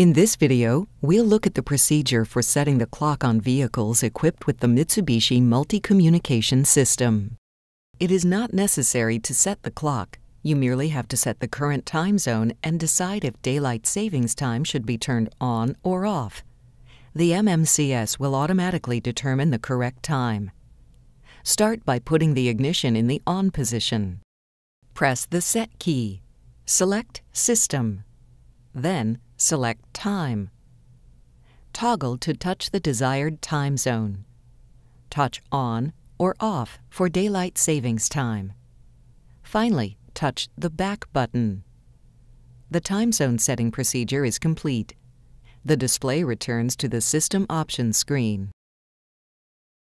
In this video, we'll look at the procedure for setting the clock on vehicles equipped with the Mitsubishi Multi-Communication System. It is not necessary to set the clock. You merely have to set the current time zone and decide if daylight savings time should be turned on or off. The MMCS will automatically determine the correct time. Start by putting the ignition in the on position. Press the Set key. Select System then select Time. Toggle to touch the desired time zone. Touch On or Off for Daylight Savings Time. Finally, touch the Back button. The time zone setting procedure is complete. The display returns to the System Options screen.